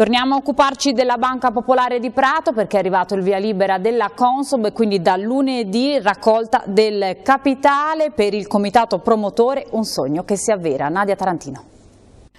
Torniamo a occuparci della Banca Popolare di Prato perché è arrivato il via libera della Consob e quindi da lunedì raccolta del capitale per il comitato promotore Un sogno che si avvera. Nadia Tarantino.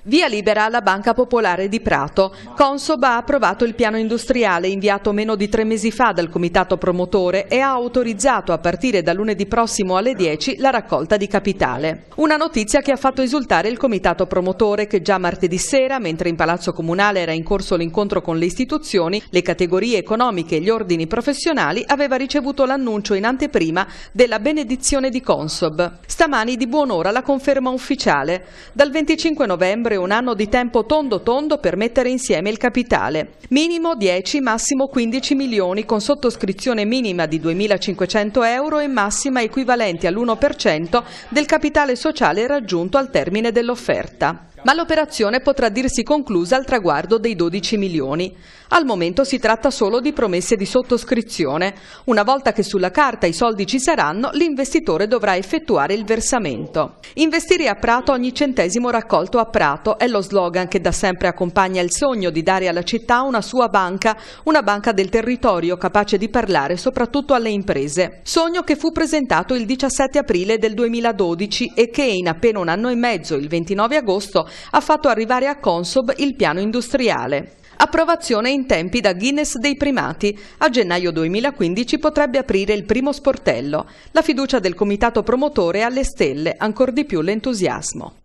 Via libera alla Banca Popolare di Prato. Consob ha approvato il piano industriale inviato meno di tre mesi fa dal comitato promotore e ha autorizzato a partire da lunedì prossimo alle 10 la raccolta di capitale. Una notizia che ha fatto esultare il comitato promotore che già martedì sera, mentre in Palazzo Comunale era in corso l'incontro con le istituzioni, le categorie economiche e gli ordini professionali, aveva ricevuto l'annuncio in anteprima della benedizione di Consob. Stamani di buon'ora la conferma ufficiale. Dal 25 novembre sempre un anno di tempo tondo tondo per mettere insieme il capitale. Minimo 10, massimo 15 milioni con sottoscrizione minima di 2.500 euro e massima equivalenti all'1% del capitale sociale raggiunto al termine dell'offerta ma l'operazione potrà dirsi conclusa al traguardo dei 12 milioni. Al momento si tratta solo di promesse di sottoscrizione. Una volta che sulla carta i soldi ci saranno, l'investitore dovrà effettuare il versamento. Investire a Prato ogni centesimo raccolto a Prato è lo slogan che da sempre accompagna il sogno di dare alla città una sua banca, una banca del territorio capace di parlare soprattutto alle imprese. Sogno che fu presentato il 17 aprile del 2012 e che in appena un anno e mezzo, il 29 agosto, ha fatto arrivare a Consob il piano industriale approvazione in tempi da Guinness dei primati. A gennaio 2015 potrebbe aprire il primo sportello. La fiducia del comitato promotore alle stelle, ancor di più l'entusiasmo.